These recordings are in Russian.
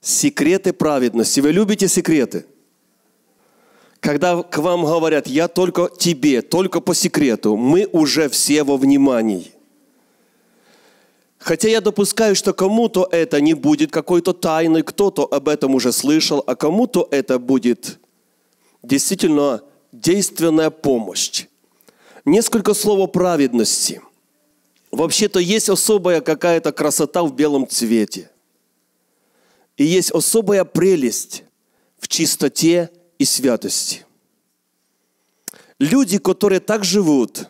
Секреты праведности. Вы любите секреты? Когда к вам говорят, я только тебе, только по секрету, мы уже все во внимании. Хотя я допускаю, что кому-то это не будет какой-то тайной, кто-то об этом уже слышал, а кому-то это будет действительно действенная помощь. Несколько слов о праведности. Вообще-то есть особая какая-то красота в белом цвете – и есть особая прелесть в чистоте и святости. Люди, которые так живут,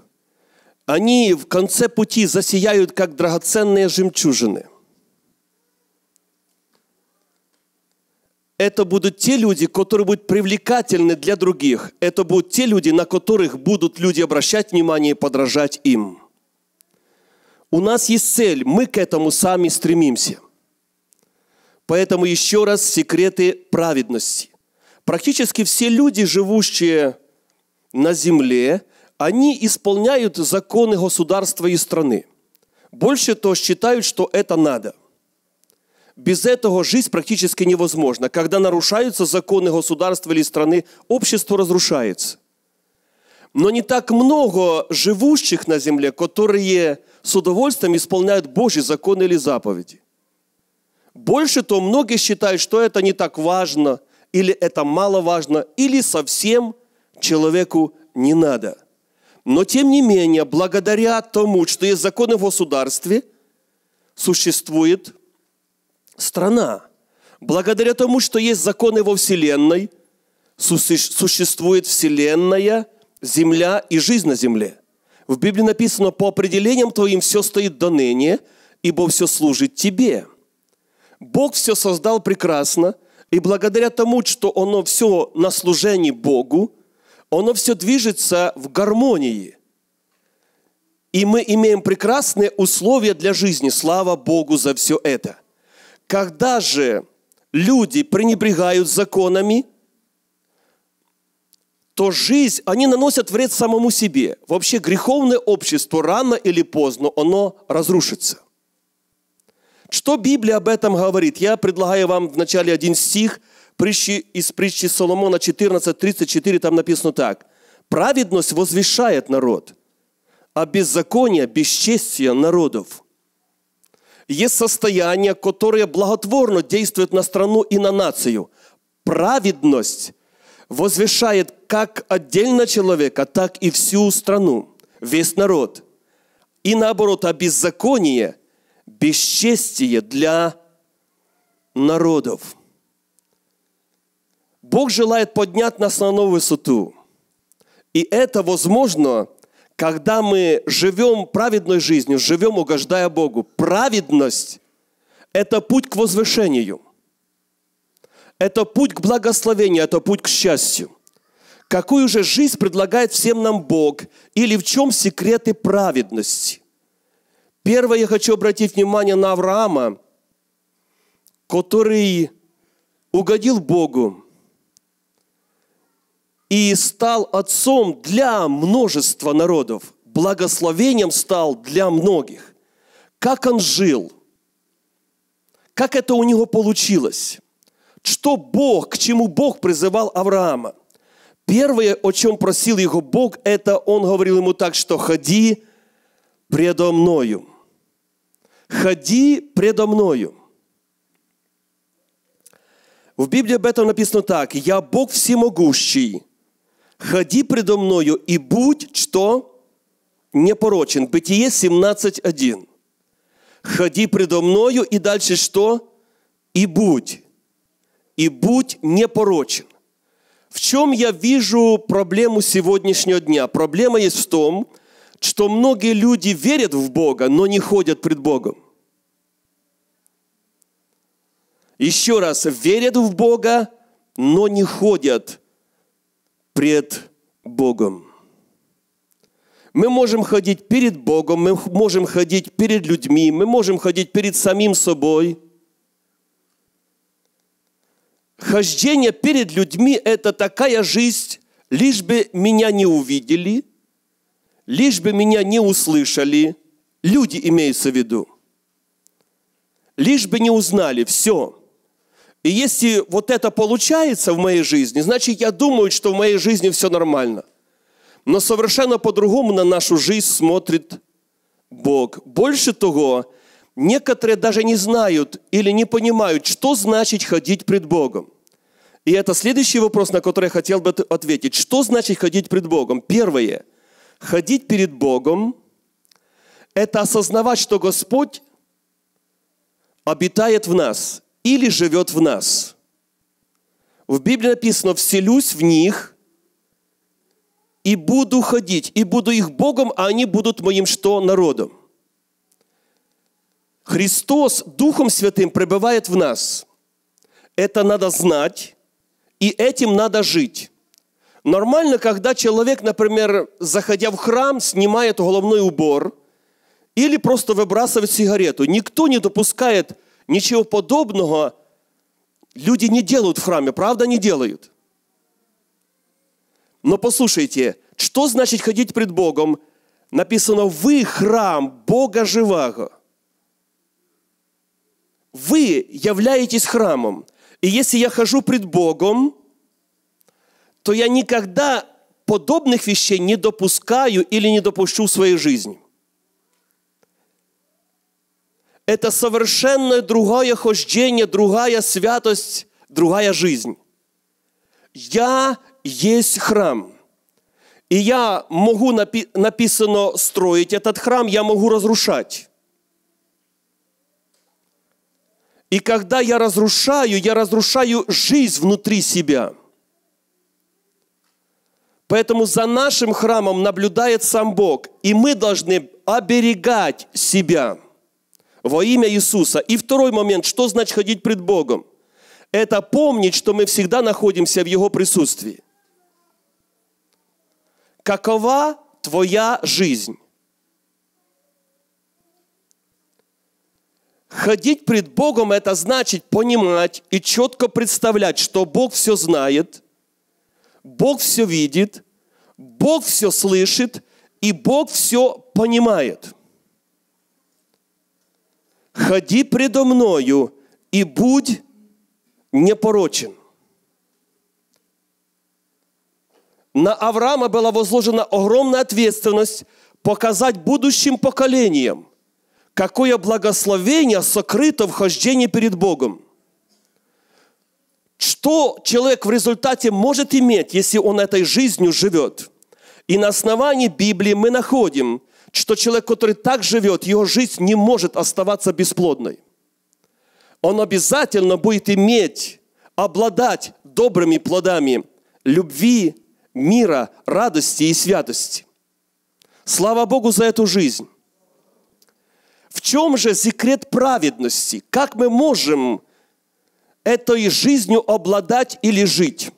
они в конце пути засияют, как драгоценные жемчужины. Это будут те люди, которые будут привлекательны для других. Это будут те люди, на которых будут люди обращать внимание и подражать им. У нас есть цель, мы к этому сами стремимся – Поэтому еще раз секреты праведности. Практически все люди, живущие на земле, они исполняют законы государства и страны. Больше то считают, что это надо. Без этого жизнь практически невозможна. Когда нарушаются законы государства или страны, общество разрушается. Но не так много живущих на земле, которые с удовольствием исполняют Божьи законы или заповеди больше, то многие считают, что это не так важно, или это маловажно, или совсем человеку не надо. Но тем не менее, благодаря тому, что есть законы в государстве, существует страна. Благодаря тому, что есть законы во Вселенной, существует Вселенная, Земля и жизнь на Земле. В Библии написано, по определениям твоим все стоит до ныне, ибо все служит тебе. Бог все создал прекрасно, и благодаря тому, что оно все на служении Богу, оно все движется в гармонии. И мы имеем прекрасные условия для жизни. Слава Богу за все это. Когда же люди пренебрегают законами, то жизнь, они наносят вред самому себе. Вообще греховное общество рано или поздно, оно разрушится. Что Библия об этом говорит? Я предлагаю вам в начале один стих притчи, из притчи Соломона 14.34, там написано так. «Праведность возвышает народ, а беззаконие – бесчестие народов». Есть состояние, которое благотворно действует на страну и на нацию. Праведность возвышает как отдельно человека, так и всю страну, весь народ. И наоборот, а беззаконие – бесчестие для народов. Бог желает поднять нас на новую высоту. И это возможно, когда мы живем праведной жизнью, живем угождая Богу. Праведность – это путь к возвышению. Это путь к благословению, это путь к счастью. Какую же жизнь предлагает всем нам Бог? Или в чем секреты праведности? Первое, я хочу обратить внимание на Авраама, который угодил Богу и стал отцом для множества народов, благословением стал для многих. Как он жил? Как это у него получилось? Что Бог, к чему Бог призывал Авраама? Первое, о чем просил его Бог, это он говорил ему так, что «ходи предо мною» ходи предо мною. В Библии об этом написано так, я Бог всемогущий, ходи предо мною и будь что непорочен. Бытие 17.1. Ходи предо мною и дальше что? И будь. И будь непорочен. В чем я вижу проблему сегодняшнего дня? Проблема есть в том, что многие люди верят в Бога, но не ходят пред Богом. Еще раз, верят в Бога, но не ходят пред Богом. Мы можем ходить перед Богом, мы можем ходить перед людьми, мы можем ходить перед самим собой. Хождение перед людьми – это такая жизнь, лишь бы меня не увидели – лишь бы меня не услышали, люди имеются в виду, лишь бы не узнали, все. И если вот это получается в моей жизни, значит, я думаю, что в моей жизни все нормально. Но совершенно по-другому на нашу жизнь смотрит Бог. Больше того, некоторые даже не знают или не понимают, что значит ходить пред Богом. И это следующий вопрос, на который я хотел бы ответить. Что значит ходить пред Богом? Первое – Ходить перед Богом – это осознавать, что Господь обитает в нас или живет в нас. В Библии написано «вселюсь в них и буду ходить, и буду их Богом, а они будут моим что? Народом». Христос Духом Святым пребывает в нас. Это надо знать, и этим надо жить. Нормально, когда человек, например, заходя в храм, снимает головной убор или просто выбрасывает сигарету. Никто не допускает ничего подобного. Люди не делают в храме, правда, не делают. Но послушайте, что значит ходить пред Богом? Написано, вы храм Бога живаго. Вы являетесь храмом. И если я хожу пред Богом – что я никогда подобных вещей не допускаю или не допущу в своей жизни. Это совершенно другое хождение, другая святость, другая жизнь. Я есть храм. И я могу, напи- написано, строить этот храм, я могу разрушать. И когда я разрушаю, я разрушаю жизнь внутри себя – Поэтому за нашим храмом наблюдает сам Бог, и мы должны оберегать себя во имя Иисуса. И второй момент, что значит ходить пред Богом? Это помнить, что мы всегда находимся в Его присутствии. Какова твоя жизнь? Ходить пред Богом – это значит понимать и четко представлять, что Бог все знает – Бог все видит, Бог все слышит и Бог все понимает. Ходи предо мною и будь непорочен. На Авраама была возложена огромная ответственность показать будущим поколениям, какое благословение сокрыто в хождении перед Богом – что человек в результате может иметь, если он этой жизнью живет. И на основании Библии мы находим, что человек, который так живет, его жизнь не может оставаться бесплодной. Он обязательно будет иметь, обладать добрыми плодами любви, мира, радости и святости. Слава Богу за эту жизнь. В чем же секрет праведности? Как мы можем этой жизнью обладать или жить.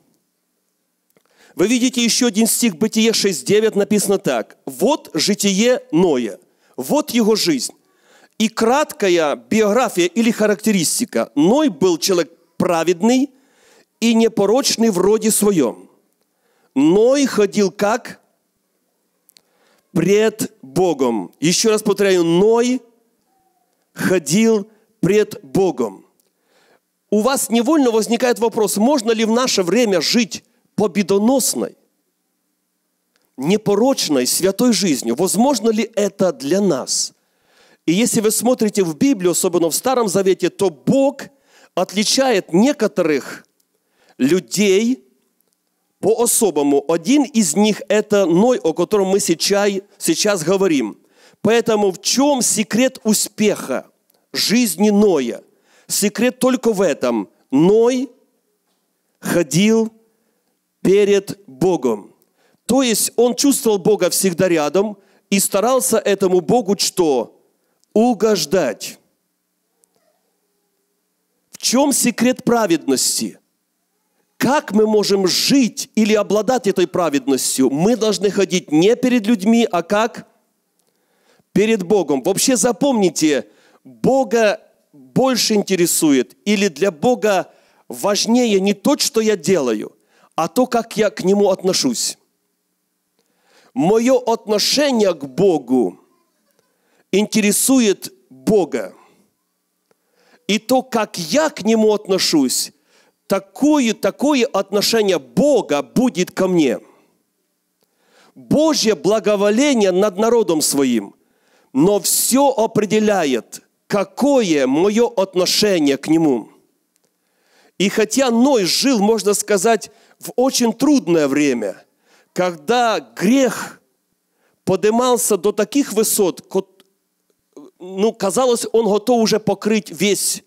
Вы видите еще один стих Бытие 6.9 написано так. «Вот житие Ноя, вот его жизнь». И краткая биография или характеристика. Ной был человек праведный и непорочный в роде своем. Ной ходил как? Пред Богом. Еще раз повторяю, Ной ходил пред Богом у вас невольно возникает вопрос, можно ли в наше время жить победоносной, непорочной, святой жизнью? Возможно ли это для нас? И если вы смотрите в Библию, особенно в Старом Завете, то Бог отличает некоторых людей по-особому. Один из них – это Ной, о котором мы сейчас, сейчас говорим. Поэтому в чем секрет успеха жизни Ноя – Секрет только в этом. Ной ходил перед Богом. То есть он чувствовал Бога всегда рядом и старался этому Богу что? Угождать. В чем секрет праведности? Как мы можем жить или обладать этой праведностью? Мы должны ходить не перед людьми, а как? Перед Богом. Вообще запомните, Бога больше интересует или для Бога важнее не то, что я делаю, а то, как я к Нему отношусь. Мое отношение к Богу интересует Бога. И то, как я к Нему отношусь, такое, такое отношение Бога будет ко мне. Божье благоволение над народом своим, но все определяет – какое мое отношение к нему. И хотя Ной жил, можно сказать, в очень трудное время, когда грех поднимался до таких высот, ну, казалось, он готов уже покрыть весь,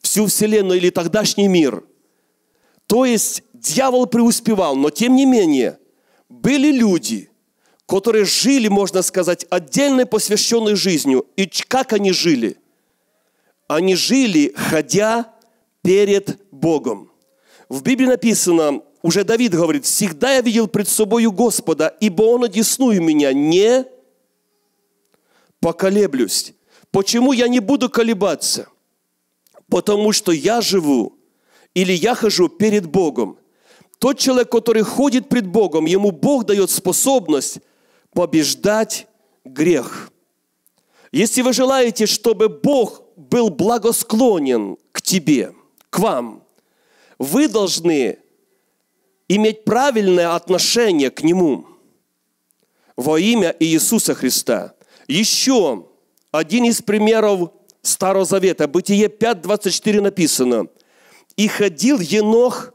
всю вселенную или тогдашний мир. То есть дьявол преуспевал, но тем не менее были люди – которые жили, можно сказать, отдельной посвященной жизнью. И как они жили? Они жили, ходя перед Богом. В Библии написано, уже Давид говорит, «Всегда я видел пред собою Господа, ибо Он одесную меня, не поколеблюсь». Почему я не буду колебаться? Потому что я живу или я хожу перед Богом. Тот человек, который ходит пред Богом, ему Бог дает способность побеждать грех. Если вы желаете, чтобы Бог был благосклонен к тебе, к вам, вы должны иметь правильное отношение к Нему во имя Иисуса Христа. Еще один из примеров Старого Завета, Бытие 5.24 написано. «И ходил Енох».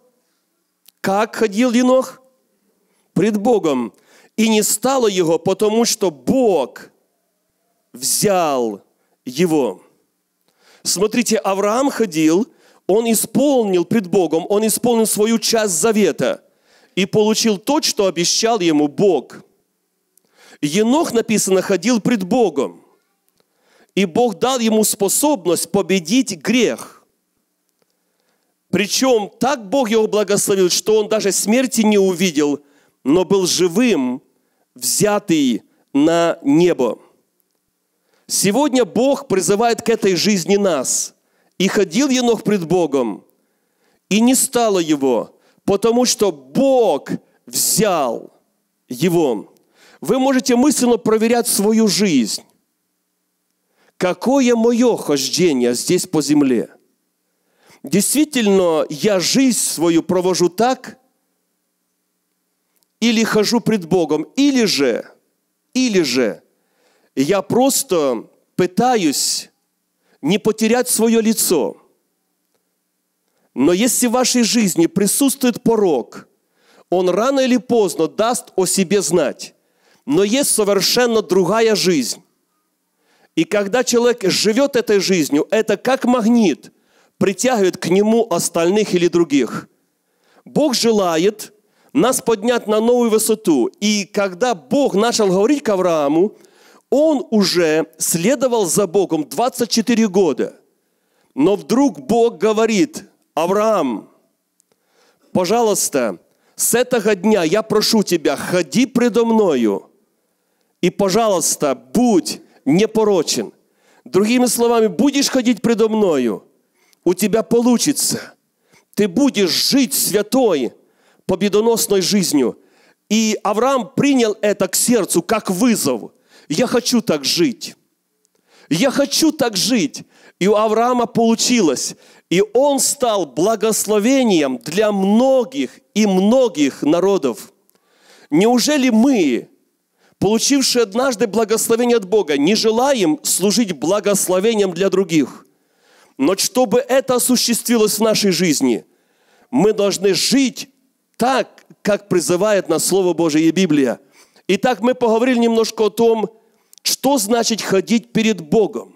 Как ходил Енох? Пред Богом. И не стало его, потому что Бог взял его. Смотрите, Авраам ходил, он исполнил пред Богом, он исполнил свою часть завета и получил то, что обещал ему Бог. Енох, написано, ходил пред Богом, и Бог дал ему способность победить грех. Причем так Бог его благословил, что он даже смерти не увидел, но был живым взятый на небо. Сегодня Бог призывает к этой жизни нас. И ходил Енох пред Богом, и не стало его, потому что Бог взял его. Вы можете мысленно проверять свою жизнь. Какое мое хождение здесь по земле? Действительно, я жизнь свою провожу так – или хожу пред Богом, или же, или же я просто пытаюсь не потерять свое лицо. Но если в вашей жизни присутствует порог, он рано или поздно даст о себе знать. Но есть совершенно другая жизнь. И когда человек живет этой жизнью, это как магнит притягивает к нему остальных или других. Бог желает, нас поднять на новую высоту. И когда Бог начал говорить к Аврааму, он уже следовал за Богом 24 года. Но вдруг Бог говорит, Авраам, пожалуйста, с этого дня я прошу тебя, ходи предо мною и, пожалуйста, будь непорочен. Другими словами, будешь ходить предо мною, у тебя получится. Ты будешь жить святой, победоносной жизнью. И Авраам принял это к сердцу как вызов. Я хочу так жить. Я хочу так жить. И у Авраама получилось. И он стал благословением для многих и многих народов. Неужели мы, получившие однажды благословение от Бога, не желаем служить благословением для других? Но чтобы это осуществилось в нашей жизни, мы должны жить так, как призывает нас Слово Божие и Библия. Итак, мы поговорили немножко о том, что значит ходить перед Богом.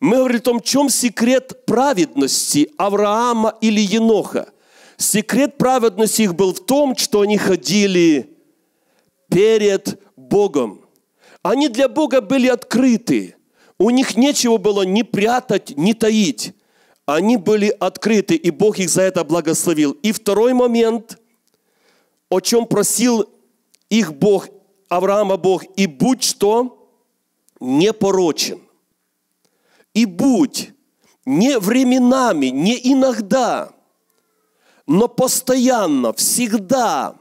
Мы говорили о том, в чем секрет праведности Авраама или Еноха. Секрет праведности их был в том, что они ходили перед Богом. Они для Бога были открыты. У них нечего было ни прятать, ни таить они были открыты, и Бог их за это благословил. И второй момент, о чем просил их Бог, Авраама Бог, и будь что непорочен. И будь не временами, не иногда, но постоянно, всегда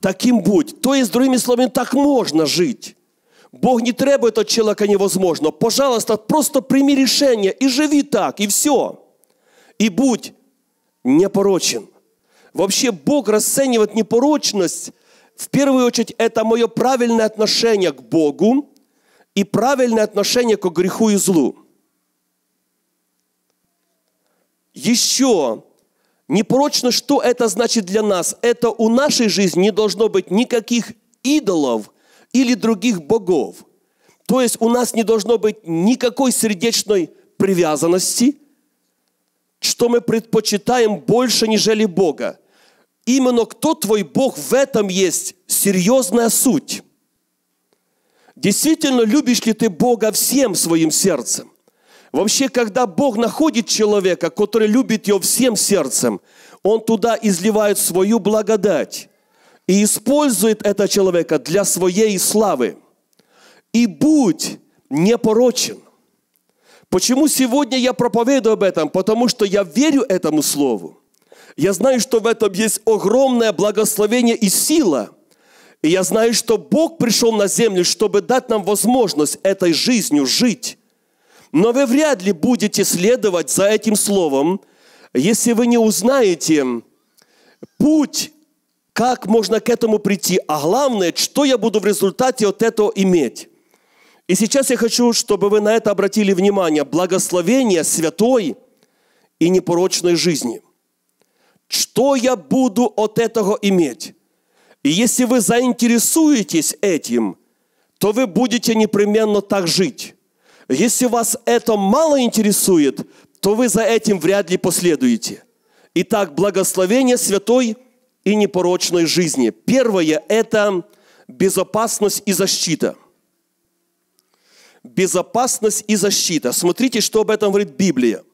таким будь. То есть, другими словами, так можно жить. Бог не требует от человека невозможного. Пожалуйста, просто прими решение и живи так, и все. И будь непорочен. Вообще Бог расценивает непорочность, в первую очередь, это мое правильное отношение к Богу и правильное отношение к греху и злу. Еще непорочно, что это значит для нас? Это у нашей жизни не должно быть никаких идолов – или других богов. То есть у нас не должно быть никакой сердечной привязанности, что мы предпочитаем больше, нежели Бога. Именно кто твой Бог, в этом есть серьезная суть. Действительно, любишь ли ты Бога всем своим сердцем? Вообще, когда Бог находит человека, который любит его всем сердцем, он туда изливает свою благодать и использует этого человека для своей славы. И будь непорочен. Почему сегодня я проповедую об этом? Потому что я верю этому слову. Я знаю, что в этом есть огромное благословение и сила. И я знаю, что Бог пришел на землю, чтобы дать нам возможность этой жизнью жить. Но вы вряд ли будете следовать за этим словом, если вы не узнаете путь как можно к этому прийти? А главное, что я буду в результате от этого иметь? И сейчас я хочу, чтобы вы на это обратили внимание. Благословение святой и непорочной жизни. Что я буду от этого иметь? И если вы заинтересуетесь этим, то вы будете непременно так жить. Если вас это мало интересует, то вы за этим вряд ли последуете. Итак, благословение святой – и непорочной жизни. Первое – это безопасность и защита. Безопасность и защита. Смотрите, что об этом говорит Библия.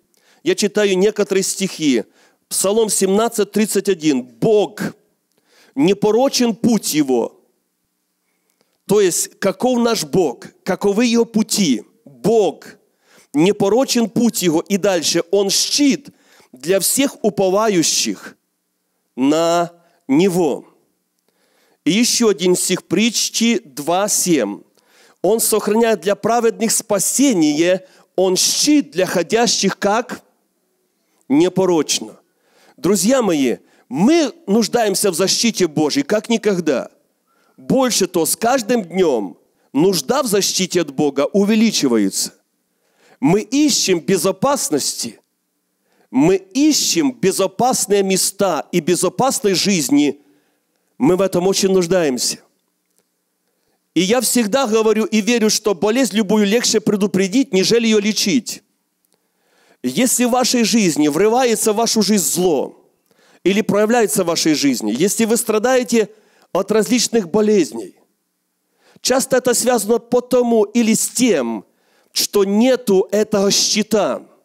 Я читаю некоторые стихи. Псалом 17:31. «Бог непорочен путь его». То есть, каков наш Бог, каковы его пути. Бог непорочен путь его. И дальше, он щит для всех уповающих на него. И еще один из стих притчи 2.7. Он сохраняет для праведных спасение, он щит для ходящих как непорочно. Друзья мои, мы нуждаемся в защите Божьей, как никогда. Больше то, с каждым днем нужда в защите от Бога увеличивается. Мы ищем безопасности – мы ищем безопасные места и безопасной жизни, мы в этом очень нуждаемся. И я всегда говорю и верю, что болезнь любую легче предупредить, нежели ее лечить. Если в вашей жизни врывается в вашу жизнь зло или проявляется в вашей жизни, если вы страдаете от различных болезней, часто это связано потому или с тем, что нету этого щита –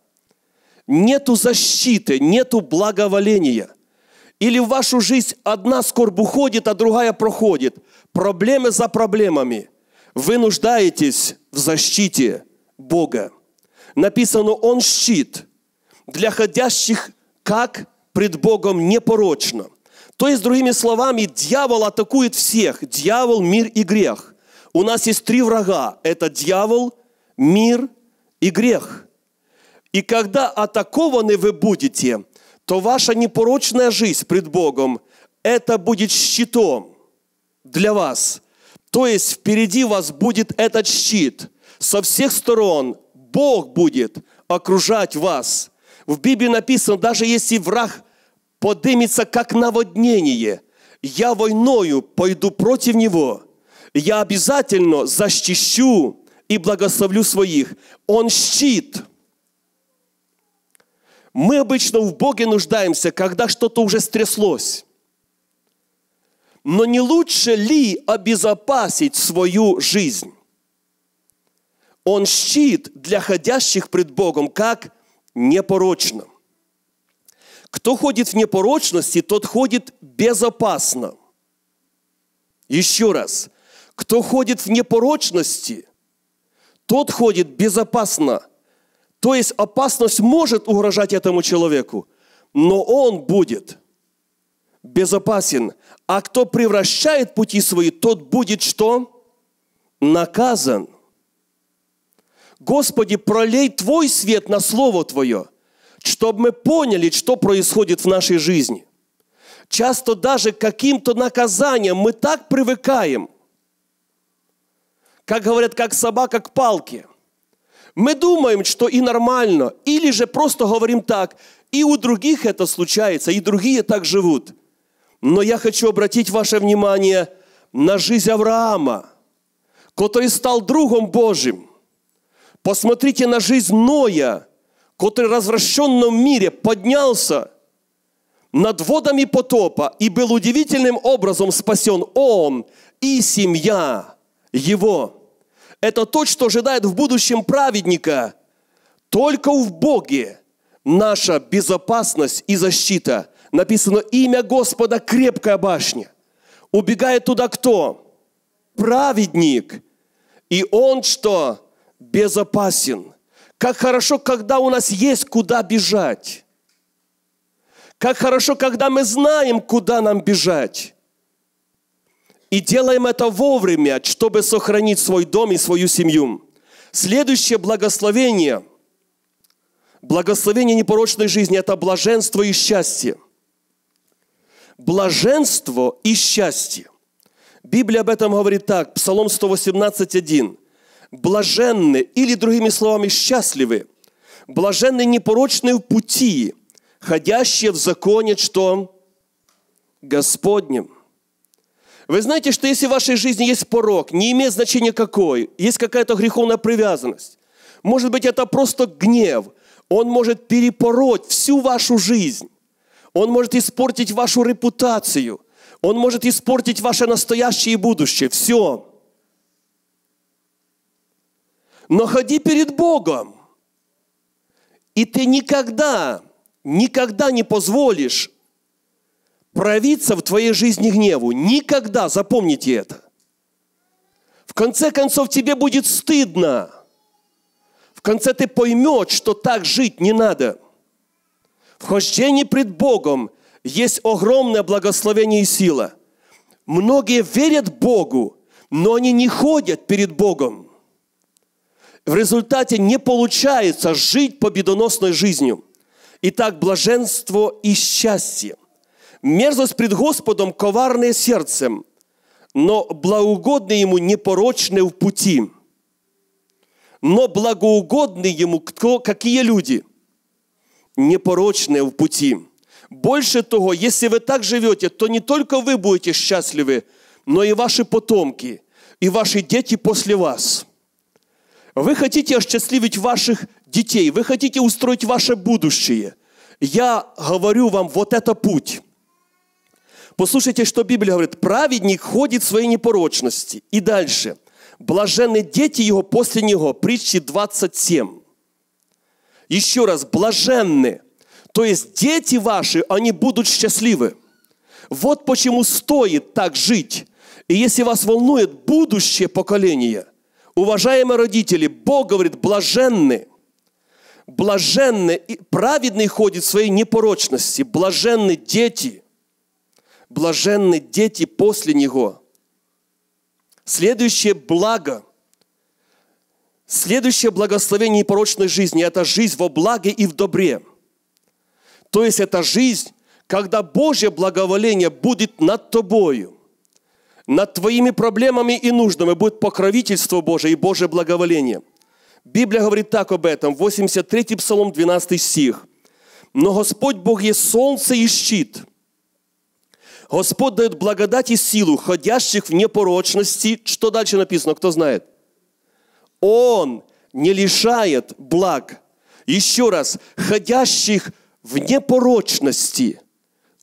нету защиты, нету благоволения. Или в вашу жизнь одна скорбь уходит, а другая проходит. Проблемы за проблемами. Вы нуждаетесь в защите Бога. Написано, Он щит для ходящих, как пред Богом непорочно. То есть, другими словами, дьявол атакует всех. Дьявол, мир и грех. У нас есть три врага. Это дьявол, мир и грех. И когда атакованы вы будете, то ваша непорочная жизнь пред Богом – это будет щитом для вас. То есть впереди вас будет этот щит. Со всех сторон Бог будет окружать вас. В Библии написано, даже если враг подымется как наводнение, я войною пойду против него. Я обязательно защищу и благословлю своих. Он щит – мы обычно в Боге нуждаемся, когда что-то уже стряслось. Но не лучше ли обезопасить свою жизнь? Он щит для ходящих пред Богом, как непорочно. Кто ходит в непорочности, тот ходит безопасно. Еще раз. Кто ходит в непорочности, тот ходит безопасно – то есть опасность может угрожать этому человеку, но он будет безопасен. А кто превращает пути свои, тот будет что? Наказан. Господи, пролей Твой свет на Слово Твое, чтобы мы поняли, что происходит в нашей жизни. Часто даже каким-то наказанием мы так привыкаем, как говорят, как собака к палке – мы думаем, что и нормально, или же просто говорим так, и у других это случается, и другие так живут. Но я хочу обратить ваше внимание на жизнь Авраама, который стал другом Божьим. Посмотрите на жизнь Ноя, который в развращенном мире поднялся над водами потопа и был удивительным образом спасен он и семья его это то, что ожидает в будущем праведника. Только в Боге наша безопасность и защита. Написано имя Господа – крепкая башня. Убегает туда кто? Праведник. И он что? Безопасен. Как хорошо, когда у нас есть куда бежать. Как хорошо, когда мы знаем, куда нам бежать. И делаем это вовремя, чтобы сохранить свой дом и свою семью. Следующее благословение. Благословение непорочной жизни – это блаженство и счастье. Блаженство и счастье. Библия об этом говорит так, Псалом 118.1. «Блаженны, или другими словами, счастливы, блаженны непорочные в пути, ходящие в законе, что? Господнем». Вы знаете, что если в вашей жизни есть порог, не имеет значения какой, есть какая-то греховная привязанность, может быть, это просто гнев, он может перепороть всю вашу жизнь, он может испортить вашу репутацию, он может испортить ваше настоящее и будущее, все. Но ходи перед Богом, и ты никогда, никогда не позволишь проявиться в твоей жизни гневу. Никогда, запомните это. В конце концов, тебе будет стыдно. В конце ты поймешь, что так жить не надо. В хождении пред Богом есть огромное благословение и сила. Многие верят Богу, но они не ходят перед Богом. В результате не получается жить победоносной жизнью. Итак, блаженство и счастье мерзость пред Господом коварное сердцем, но благоугодны Ему непорочное в пути. Но благоугодны Ему кто, какие люди? Непорочные в пути. Больше того, если вы так живете, то не только вы будете счастливы, но и ваши потомки, и ваши дети после вас. Вы хотите осчастливить ваших детей, вы хотите устроить ваше будущее. Я говорю вам, вот это путь. Послушайте, что Библия говорит. Праведник ходит в своей непорочности. И дальше. Блаженны дети его после него. Притчи 27. Еще раз, блаженны. То есть дети ваши, они будут счастливы. Вот почему стоит так жить. И если вас волнует будущее поколение, уважаемые родители, Бог говорит, блаженны. Блаженны, праведный ходит в своей непорочности, блаженны дети – блаженны дети после Него. Следующее благо, следующее благословение непорочной жизни – это жизнь во благе и в добре. То есть это жизнь, когда Божье благоволение будет над тобою, над твоими проблемами и нуждами будет покровительство Божие и Божье благоволение. Библия говорит так об этом, 83 Псалом, 12 стих. «Но Господь Бог есть солнце и щит, Господь дает благодать и силу, ходящих в непорочности. Что дальше написано, кто знает? Он не лишает благ. Еще раз, ходящих в непорочности.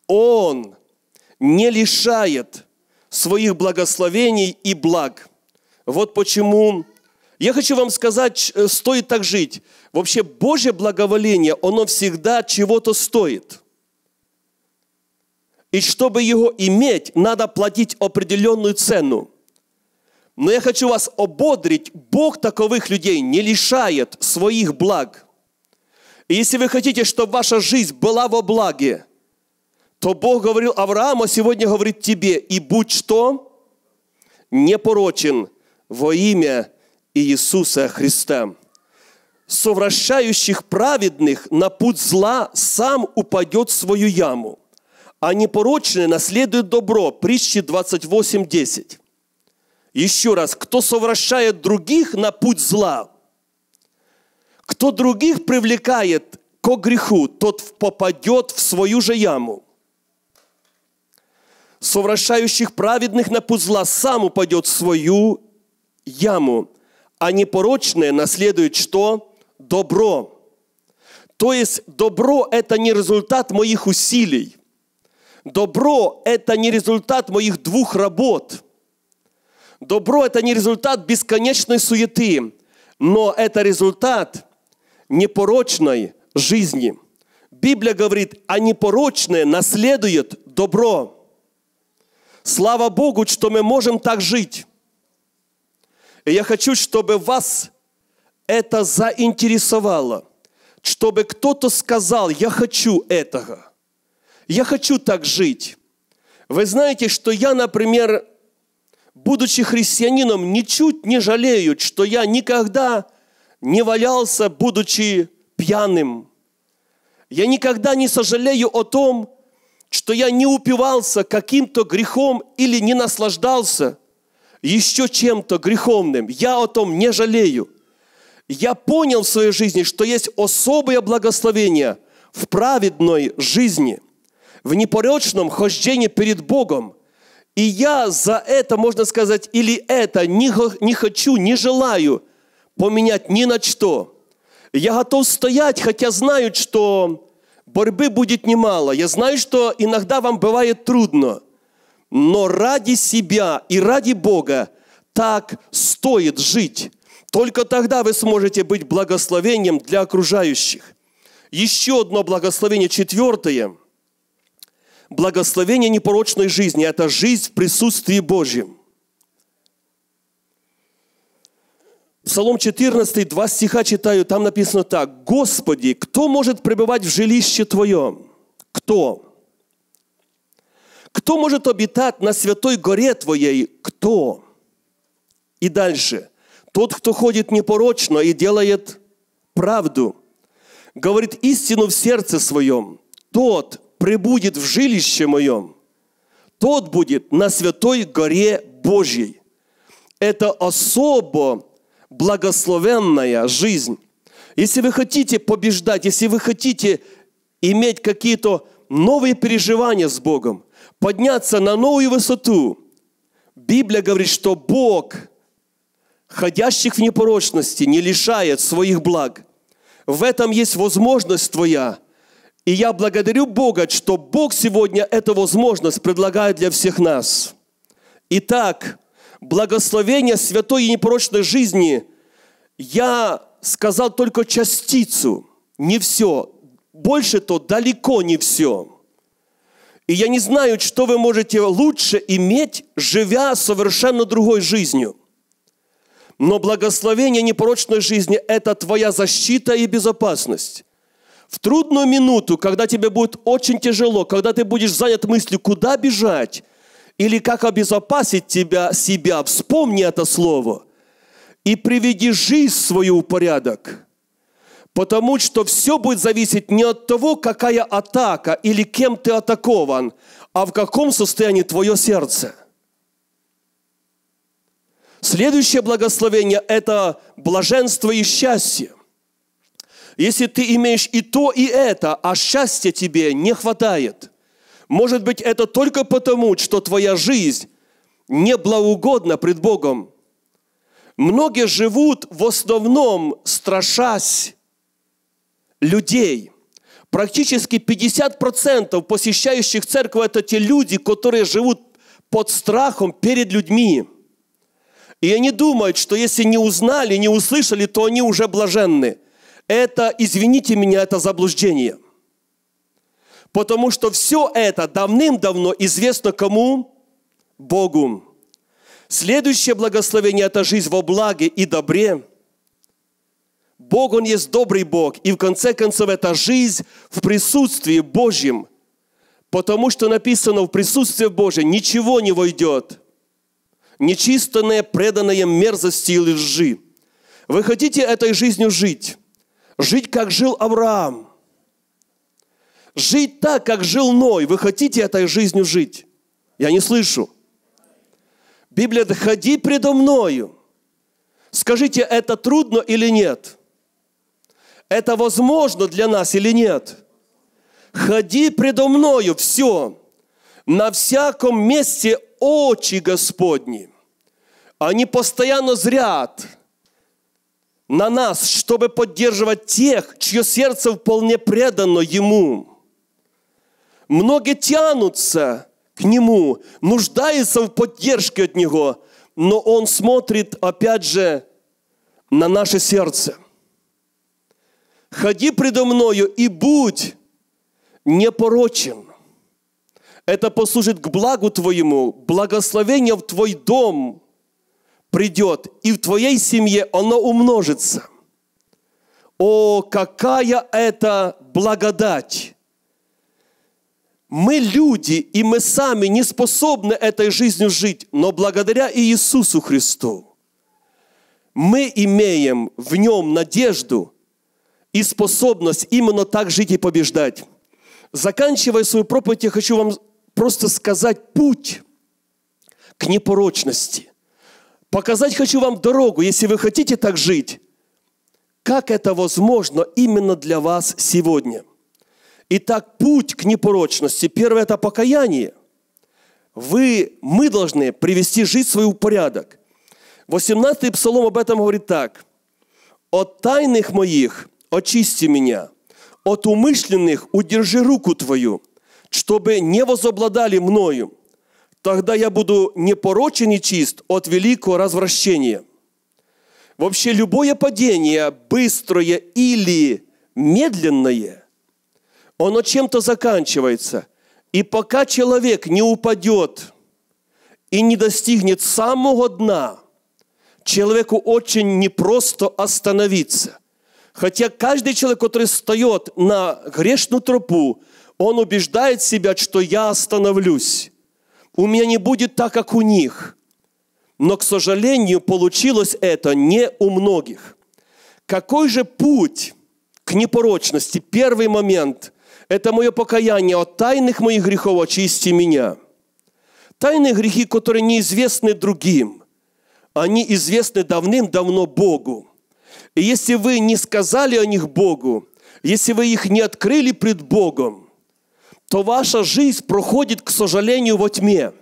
Он не лишает своих благословений и благ. Вот почему я хочу вам сказать, э, стоит так жить. Вообще Божье благоволение, оно всегда чего-то стоит – и чтобы его иметь, надо платить определенную цену. Но я хочу вас ободрить, Бог таковых людей не лишает своих благ. И если вы хотите, чтобы ваша жизнь была во благе, то Бог говорил Аврааму, а сегодня говорит тебе, и будь что, непорочен во имя Иисуса Христа. Совращающих праведных на путь зла сам упадет в свою яму – а непорочные наследуют добро. Притчи 28.10. Еще раз, кто совращает других на путь зла, кто других привлекает к греху, тот попадет в свою же яму. Совращающих праведных на путь зла сам упадет в свою яму, а непорочные наследуют что? Добро. То есть добро – это не результат моих усилий. Добро – это не результат моих двух работ. Добро – это не результат бесконечной суеты, но это результат непорочной жизни. Библия говорит, а непорочное наследует добро. Слава Богу, что мы можем так жить. И я хочу, чтобы вас это заинтересовало, чтобы кто-то сказал, я хочу этого. Я хочу так жить. Вы знаете, что я, например, будучи христианином, ничуть не жалею, что я никогда не валялся, будучи пьяным. Я никогда не сожалею о том, что я не упивался каким-то грехом или не наслаждался еще чем-то греховным. Я о том не жалею. Я понял в своей жизни, что есть особое благословение в праведной жизни – в непорочном хождении перед Богом. И я за это, можно сказать, или это не, не хочу, не желаю поменять ни на что. Я готов стоять, хотя знаю, что борьбы будет немало. Я знаю, что иногда вам бывает трудно. Но ради себя и ради Бога так стоит жить. Только тогда вы сможете быть благословением для окружающих. Еще одно благословение, четвертое – благословение непорочной жизни – это жизнь в присутствии Божьем. Псалом 14, два стиха читаю, там написано так. «Господи, кто может пребывать в жилище Твоем? Кто? Кто может обитать на святой горе Твоей? Кто?» И дальше. «Тот, кто ходит непорочно и делает правду, говорит истину в сердце своем, тот пребудет в жилище моем, тот будет на святой горе Божьей. Это особо благословенная жизнь. Если вы хотите побеждать, если вы хотите иметь какие-то новые переживания с Богом, подняться на новую высоту, Библия говорит, что Бог ходящих в непорочности не лишает своих благ. В этом есть возможность твоя – и я благодарю Бога, что Бог сегодня эту возможность предлагает для всех нас. Итак, благословение святой и непорочной жизни я сказал только частицу, не все. Больше то далеко не все. И я не знаю, что вы можете лучше иметь, живя совершенно другой жизнью. Но благословение непорочной жизни – это твоя защита и безопасность. В трудную минуту, когда тебе будет очень тяжело, когда ты будешь занят мыслью, куда бежать или как обезопасить тебя, себя, вспомни это слово и приведи жизнь свою в порядок. Потому что все будет зависеть не от того, какая атака или кем ты атакован, а в каком состоянии твое сердце. Следующее благословение – это блаженство и счастье. Если ты имеешь и то, и это, а счастья тебе не хватает. Может быть, это только потому, что твоя жизнь не благоугодна пред Богом. Многие живут в основном страшась людей. Практически 50% посещающих церковь – это те люди, которые живут под страхом перед людьми. И они думают, что если не узнали, не услышали, то они уже блаженны – это, извините меня, это заблуждение. Потому что все это давным-давно известно кому? Богу. Следующее благословение – это жизнь во благе и добре. Бог, Он есть добрый Бог. И в конце концов, это жизнь в присутствии Божьем. Потому что написано, в присутствии Божьем ничего не войдет. нечистое, преданное мерзости и лжи. Вы хотите этой жизнью жить? Жить, как жил Авраам. Жить так, как жил Ной. Вы хотите этой жизнью жить? Я не слышу. Библия, ходи предо мною. Скажите, это трудно или нет? Это возможно для нас или нет? Ходи предо мною, все. На всяком месте очи Господни. Они постоянно зрят на нас, чтобы поддерживать тех, чье сердце вполне предано Ему. Многие тянутся к Нему, нуждаются в поддержке от Него, но Он смотрит, опять же, на наше сердце. «Ходи предо мною и будь непорочен». Это послужит к благу твоему, благословение в твой дом – придет, и в твоей семье оно умножится. О, какая это благодать! Мы люди, и мы сами не способны этой жизнью жить, но благодаря Иисусу Христу мы имеем в Нем надежду и способность именно так жить и побеждать. Заканчивая свою проповедь, я хочу вам просто сказать путь к непорочности. Показать хочу вам дорогу, если вы хотите так жить. Как это возможно именно для вас сегодня? Итак, путь к непорочности. Первое – это покаяние. Вы, мы должны привести жизнь свою в порядок. 18-й псалом об этом говорит так. «От тайных моих очисти меня, от умышленных удержи руку твою, чтобы не возобладали мною, тогда я буду непорочен и чист от великого развращения. Вообще любое падение, быстрое или медленное, оно чем-то заканчивается. И пока человек не упадет и не достигнет самого дна, человеку очень непросто остановиться. Хотя каждый человек, который встает на грешную тропу, он убеждает себя, что я остановлюсь у меня не будет так, как у них. Но, к сожалению, получилось это не у многих. Какой же путь к непорочности? Первый момент – это мое покаяние от тайных моих грехов очисти меня. Тайные грехи, которые неизвестны другим, они известны давным-давно Богу. И если вы не сказали о них Богу, если вы их не открыли пред Богом – то ваша жизнь проходит, к сожалению, во тьме.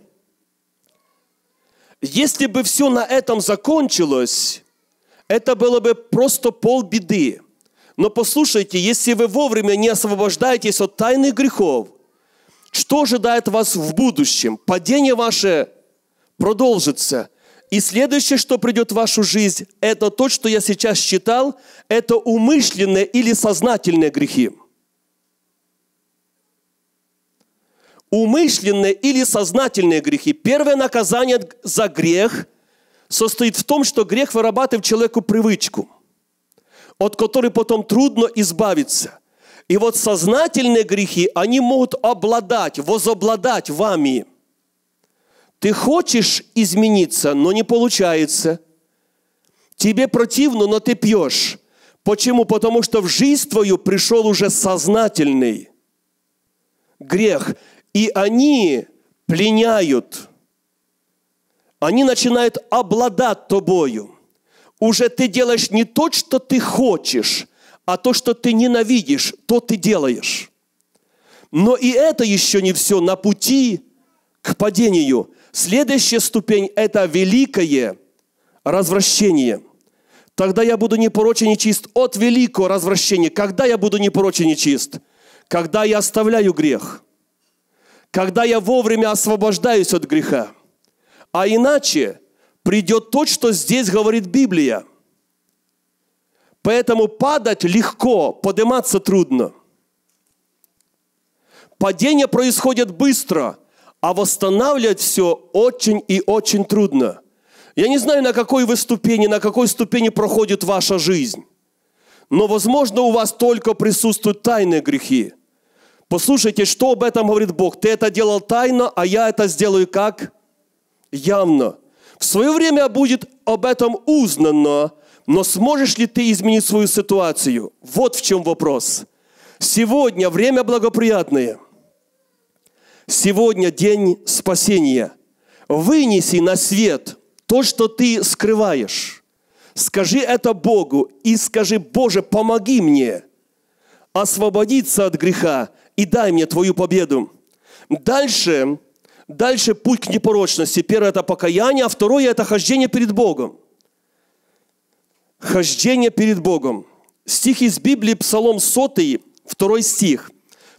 Если бы все на этом закончилось, это было бы просто полбеды. Но послушайте, если вы вовремя не освобождаетесь от тайных грехов, что ожидает вас в будущем? Падение ваше продолжится. И следующее, что придет в вашу жизнь, это то, что я сейчас считал, это умышленные или сознательные грехи. умышленные или сознательные грехи. Первое наказание за грех состоит в том, что грех вырабатывает человеку привычку, от которой потом трудно избавиться. И вот сознательные грехи, они могут обладать, возобладать вами. Ты хочешь измениться, но не получается. Тебе противно, но ты пьешь. Почему? Потому что в жизнь твою пришел уже сознательный грех. И они пленяют, они начинают обладать тобою. Уже ты делаешь не то, что ты хочешь, а то, что ты ненавидишь, то ты делаешь. Но и это еще не все на пути к падению. Следующая ступень – это великое развращение. Тогда я буду непорочен и чист. От великого развращения. Когда я буду непорочен и чист? Когда я оставляю грех когда я вовремя освобождаюсь от греха. А иначе придет то, что здесь говорит Библия. Поэтому падать легко, подниматься трудно. Падение происходит быстро, а восстанавливать все очень и очень трудно. Я не знаю, на какой вы ступени, на какой ступени проходит ваша жизнь. Но, возможно, у вас только присутствуют тайные грехи. Послушайте, что об этом говорит Бог. Ты это делал тайно, а я это сделаю как? Явно. В свое время будет об этом узнано, но сможешь ли ты изменить свою ситуацию? Вот в чем вопрос. Сегодня время благоприятное. Сегодня день спасения. Вынеси на свет то, что ты скрываешь. Скажи это Богу и скажи, Боже, помоги мне освободиться от греха и дай мне твою победу. Дальше, дальше путь к непорочности. Первое – это покаяние, а второе – это хождение перед Богом. Хождение перед Богом. Стих из Библии, Псалом 100, второй стих.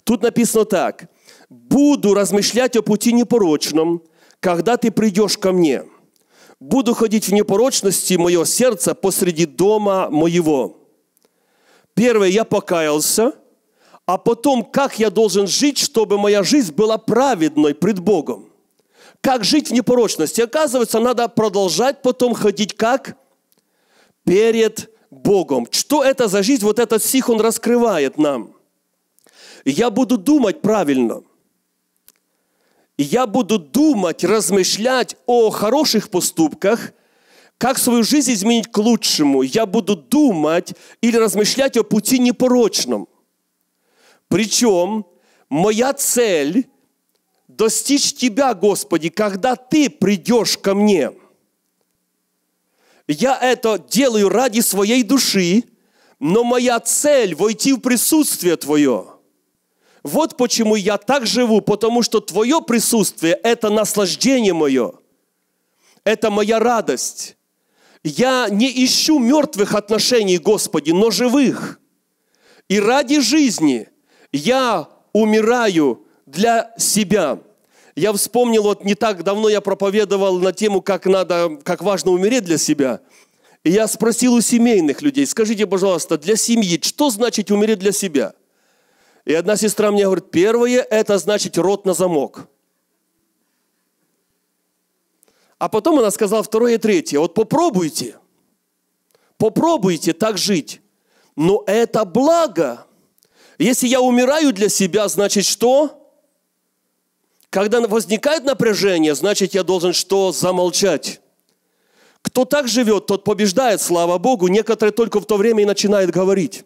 Тут написано так. «Буду размышлять о пути непорочном, когда ты придешь ко мне. Буду ходить в непорочности мое сердце посреди дома моего». Первое, я покаялся – а потом, как я должен жить, чтобы моя жизнь была праведной пред Богом. Как жить в непорочности? Оказывается, надо продолжать потом ходить как? Перед Богом. Что это за жизнь? Вот этот стих он раскрывает нам. Я буду думать правильно. Я буду думать, размышлять о хороших поступках, как свою жизнь изменить к лучшему. Я буду думать или размышлять о пути непорочном – причем моя цель достичь Тебя, Господи, когда Ты придешь ко мне. Я это делаю ради своей души, но моя цель – войти в присутствие Твое. Вот почему я так живу, потому что Твое присутствие – это наслаждение мое, это моя радость. Я не ищу мертвых отношений, Господи, но живых. И ради жизни – я умираю для себя. Я вспомнил, вот не так давно я проповедовал на тему, как надо, как важно умереть для себя. И я спросил у семейных людей, скажите, пожалуйста, для семьи, что значит умереть для себя? И одна сестра мне говорит, первое, это значит рот на замок. А потом она сказала второе и третье. Вот попробуйте, попробуйте так жить. Но это благо – если я умираю для себя, значит что? Когда возникает напряжение, значит я должен что? Замолчать. Кто так живет, тот побеждает, слава Богу. Некоторые только в то время и начинают говорить.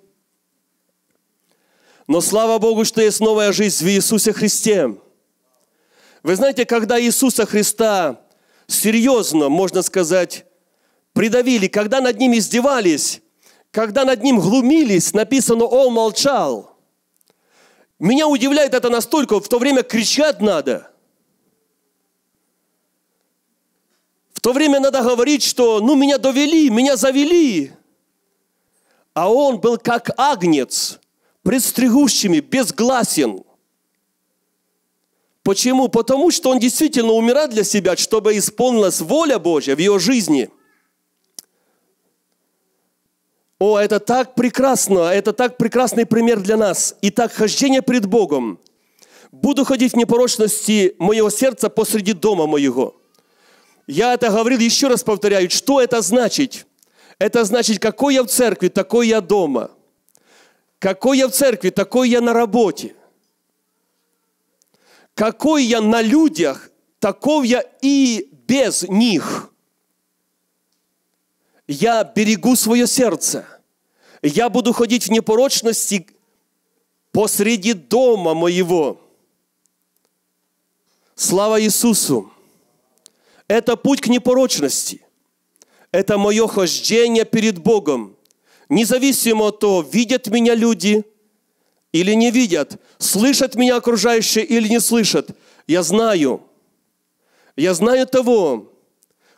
Но слава Богу, что есть новая жизнь в Иисусе Христе. Вы знаете, когда Иисуса Христа серьезно, можно сказать, придавили, когда над ним издевались, когда над ним глумились, написано, он молчал. Меня удивляет это настолько, в то время кричать надо. В то время надо говорить, что ну меня довели, меня завели. А он был как агнец, предстригущими, безгласен. Почему? Потому что он действительно умирал для себя, чтобы исполнилась воля Божья в его жизни – о, это так прекрасно, это так прекрасный пример для нас. Итак, хождение пред Богом. Буду ходить в непорочности моего сердца посреди дома моего. Я это говорил, еще раз повторяю, что это значит? Это значит, какой я в церкви, такой я дома. Какой я в церкви, такой я на работе. Какой я на людях, таков я и без них я берегу свое сердце. Я буду ходить в непорочности посреди дома моего. Слава Иисусу! Это путь к непорочности. Это мое хождение перед Богом. Независимо от того, видят меня люди или не видят, слышат меня окружающие или не слышат, я знаю. Я знаю того,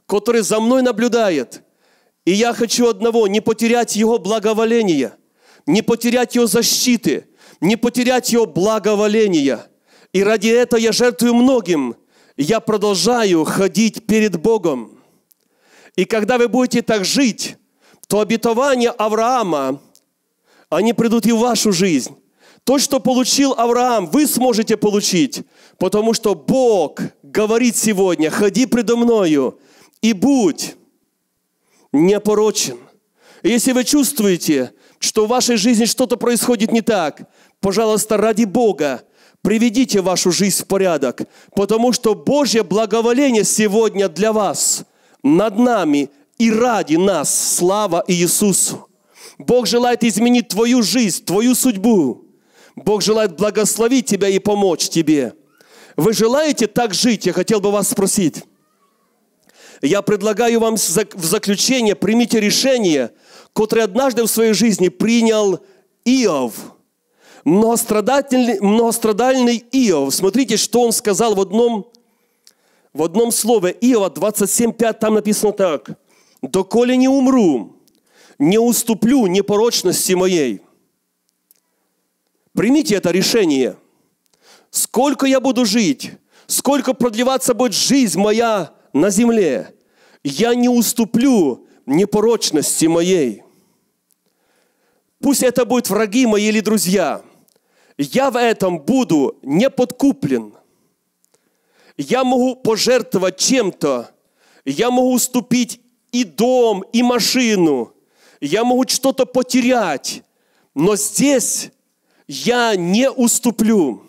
который за мной наблюдает – и я хочу одного, не потерять Его благоволение, не потерять Его защиты, не потерять Его благоволение. И ради этого я жертвую многим. Я продолжаю ходить перед Богом. И когда вы будете так жить, то обетования Авраама, они придут и в вашу жизнь. То, что получил Авраам, вы сможете получить, потому что Бог говорит сегодня, ходи предо мною и будь не порочен. И если вы чувствуете, что в вашей жизни что-то происходит не так, пожалуйста, ради Бога, приведите вашу жизнь в порядок, потому что Божье благоволение сегодня для вас, над нами и ради нас. Слава Иисусу! Бог желает изменить твою жизнь, твою судьбу. Бог желает благословить тебя и помочь тебе. Вы желаете так жить? Я хотел бы вас спросить. Я предлагаю вам в заключение, примите решение, которое однажды в своей жизни принял Иов – многострадальный, многострадальный Иов. Смотрите, что он сказал в одном, в одном слове. Иова 27.5, там написано так. «Доколе не умру, не уступлю непорочности моей». Примите это решение. Сколько я буду жить, сколько продлеваться будет жизнь моя на земле, я не уступлю непорочности моей. Пусть это будут враги мои или друзья, я в этом буду не подкуплен. Я могу пожертвовать чем-то, я могу уступить и дом, и машину, я могу что-то потерять, но здесь я не уступлю.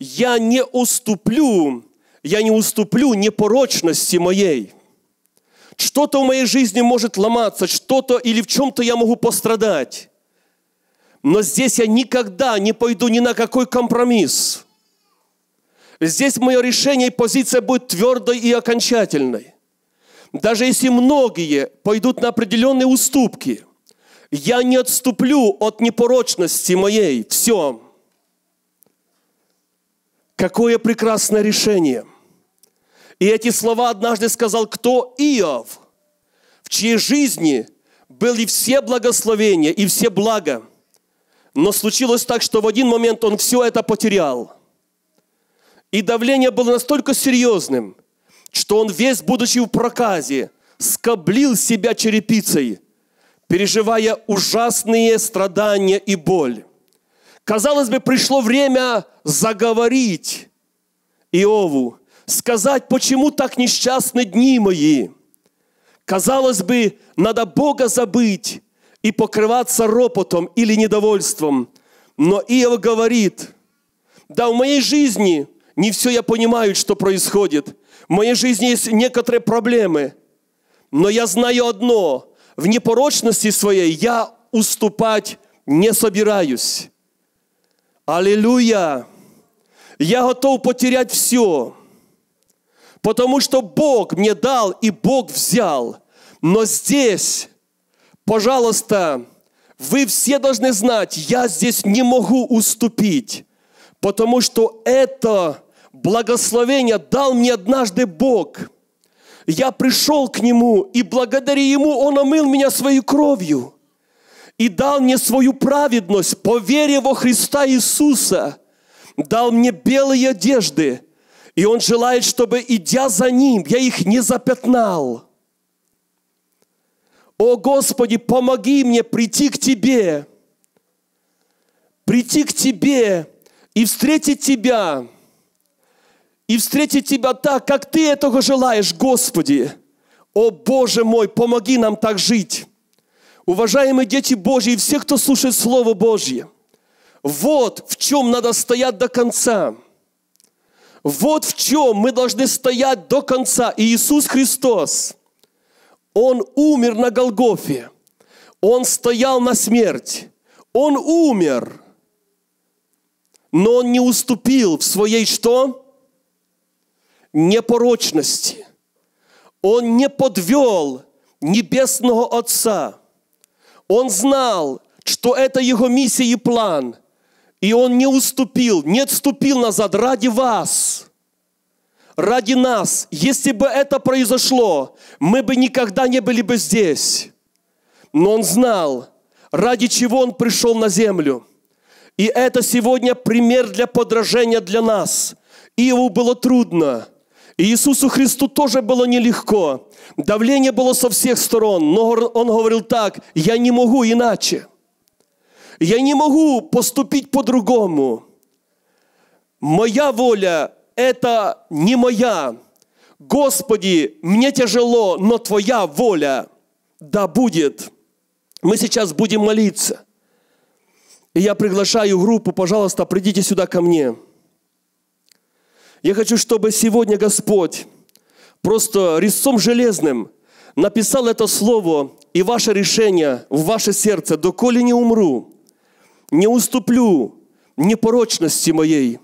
Я не уступлю я не уступлю непорочности моей. Что-то в моей жизни может ломаться, что-то или в чем-то я могу пострадать. Но здесь я никогда не пойду ни на какой компромисс. Здесь мое решение и позиция будет твердой и окончательной. Даже если многие пойдут на определенные уступки, я не отступлю от непорочности моей. Все. Какое прекрасное решение. И эти слова однажды сказал кто? Иов, в чьей жизни были все благословения и все блага. Но случилось так, что в один момент он все это потерял. И давление было настолько серьезным, что он весь, будучи в проказе, скоблил себя черепицей, переживая ужасные страдания и боль. Казалось бы, пришло время – заговорить Иову, сказать, почему так несчастны дни мои. Казалось бы, надо Бога забыть и покрываться ропотом или недовольством. Но Иов говорит, да, в моей жизни не все я понимаю, что происходит. В моей жизни есть некоторые проблемы. Но я знаю одно, в непорочности своей я уступать не собираюсь. Аллилуйя! я готов потерять все, потому что Бог мне дал и Бог взял. Но здесь, пожалуйста, вы все должны знать, я здесь не могу уступить, потому что это благословение дал мне однажды Бог. Я пришел к Нему, и благодаря Ему Он омыл меня своей кровью и дал мне свою праведность по вере во Христа Иисуса – дал мне белые одежды, и Он желает, чтобы, идя за Ним, я их не запятнал. О Господи, помоги мне прийти к Тебе, прийти к Тебе и встретить Тебя, и встретить Тебя так, как Ты этого желаешь, Господи. О Боже мой, помоги нам так жить. Уважаемые дети Божьи и все, кто слушает Слово Божье – вот в чем надо стоять до конца. Вот в чем мы должны стоять до конца. И Иисус Христос, Он умер на Голгофе. Он стоял на смерть. Он умер. Но Он не уступил в своей что? Непорочности. Он не подвел Небесного Отца. Он знал, что это Его миссия и план – и он не уступил, не отступил назад ради вас, ради нас. Если бы это произошло, мы бы никогда не были бы здесь. Но он знал, ради чего он пришел на землю. И это сегодня пример для подражения для нас. И Иову было трудно. И Иисусу Христу тоже было нелегко. Давление было со всех сторон, но он говорил так, я не могу иначе я не могу поступить по-другому. Моя воля – это не моя. Господи, мне тяжело, но Твоя воля да будет. Мы сейчас будем молиться. И я приглашаю группу, пожалуйста, придите сюда ко мне. Я хочу, чтобы сегодня Господь просто резцом железным написал это слово и ваше решение в ваше сердце, доколе не умру не уступлю непорочности моей.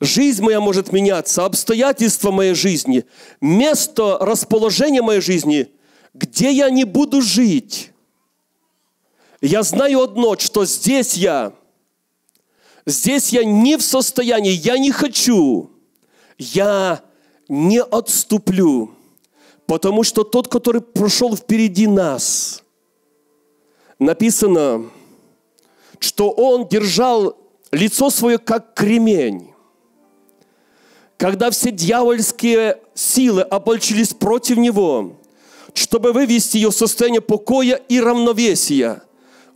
Жизнь моя может меняться, обстоятельства моей жизни, место расположения моей жизни, где я не буду жить. Я знаю одно, что здесь я, здесь я не в состоянии, я не хочу, я не отступлю, потому что тот, который прошел впереди нас, написано, что он держал лицо свое как кремень. Когда все дьявольские силы ополчились против него, чтобы вывести ее в состояние покоя и равновесия,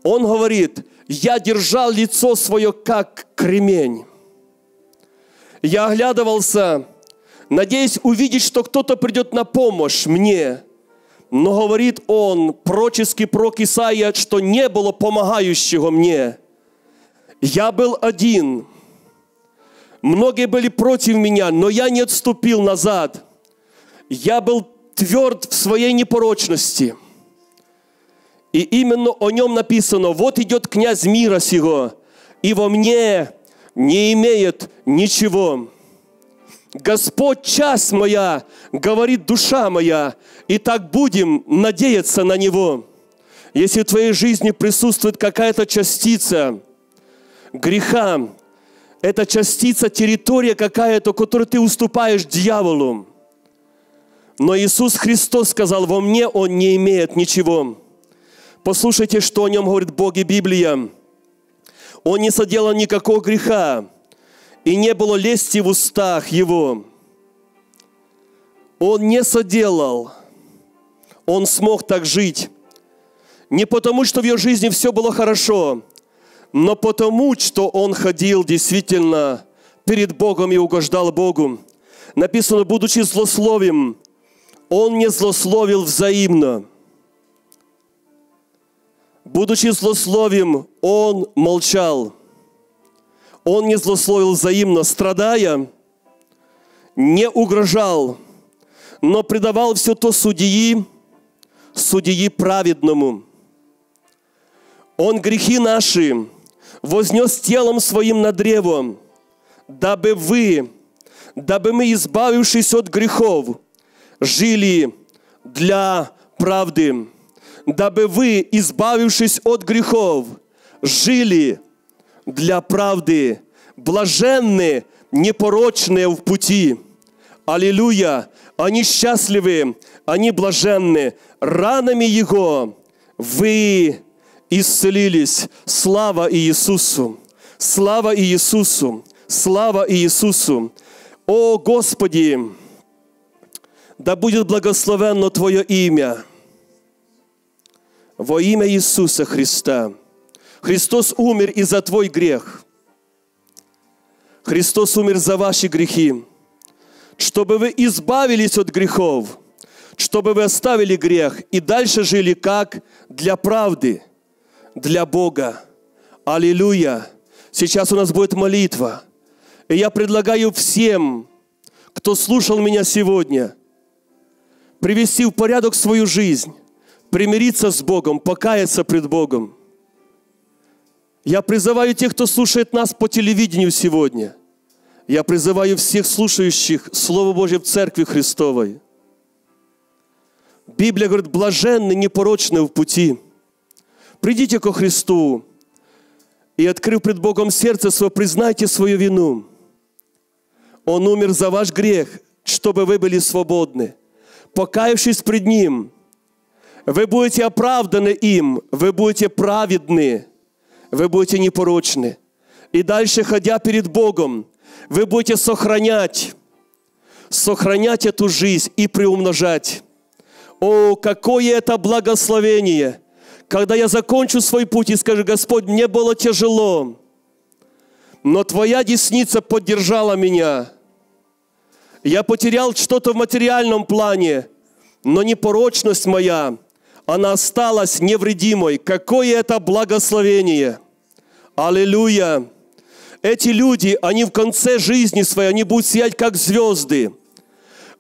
он говорит, я держал лицо свое как кремень. Я оглядывался, надеясь увидеть, что кто-то придет на помощь мне – но говорит он, прочески прок Исаия, что не было помогающего мне. Я был один. Многие были против меня, но я не отступил назад. Я был тверд в своей непорочности. И именно о нем написано, вот идет князь мира сего, и во мне не имеет ничего. Господь, час моя, говорит душа моя, и так будем надеяться на Него. Если в твоей жизни присутствует какая-то частица греха, это частица, территория какая-то, которую ты уступаешь дьяволу. Но Иисус Христос сказал, во мне он не имеет ничего. Послушайте, что о нем говорит Бог и Библия. Он не соделал никакого греха, и не было лести в устах его. Он не соделал, он смог так жить. Не потому, что в ее жизни все было хорошо, но потому, что он ходил действительно перед Богом и угождал Богу. Написано, будучи злословим, он не злословил взаимно. Будучи злословим, он молчал – он не злословил взаимно, страдая, не угрожал, но предавал все то судьи, судьи праведному. Он грехи наши вознес телом своим на древо, дабы вы, дабы мы, избавившись от грехов, жили для правды, дабы вы, избавившись от грехов, жили для правды, блаженны, непорочные в пути. Аллилуйя! Они счастливы, они блаженны. Ранами Его вы исцелились. Слава Иисусу! Слава Иисусу! Слава Иисусу! О Господи! Да будет благословенно Твое имя во имя Иисуса Христа. Христос умер и за твой грех. Христос умер за ваши грехи, чтобы вы избавились от грехов, чтобы вы оставили грех и дальше жили как для правды, для Бога. Аллилуйя! Сейчас у нас будет молитва. И я предлагаю всем, кто слушал меня сегодня, привести в порядок свою жизнь, примириться с Богом, покаяться пред Богом – я призываю тех, кто слушает нас по телевидению сегодня. Я призываю всех слушающих Слово Божье в Церкви Христовой. Библия говорит, блаженны, непорочны в пути. Придите ко Христу и, открыв пред Богом сердце свое, признайте свою вину. Он умер за ваш грех, чтобы вы были свободны. Покаявшись пред Ним, вы будете оправданы им, вы будете праведны вы будете непорочны. И дальше, ходя перед Богом, вы будете сохранять, сохранять эту жизнь и приумножать. О, какое это благословение! Когда я закончу свой путь и скажу, Господь, мне было тяжело, но Твоя десница поддержала меня. Я потерял что-то в материальном плане, но непорочность моя – она осталась невредимой. Какое это благословение! Аллилуйя! Эти люди, они в конце жизни своей, они будут сиять, как звезды.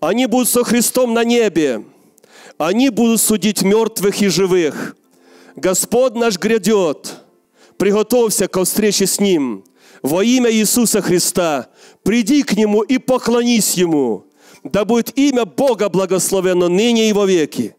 Они будут со Христом на небе. Они будут судить мертвых и живых. Господь наш грядет. Приготовься к встрече с Ним. Во имя Иисуса Христа приди к Нему и поклонись Ему. Да будет имя Бога благословено ныне и во веки.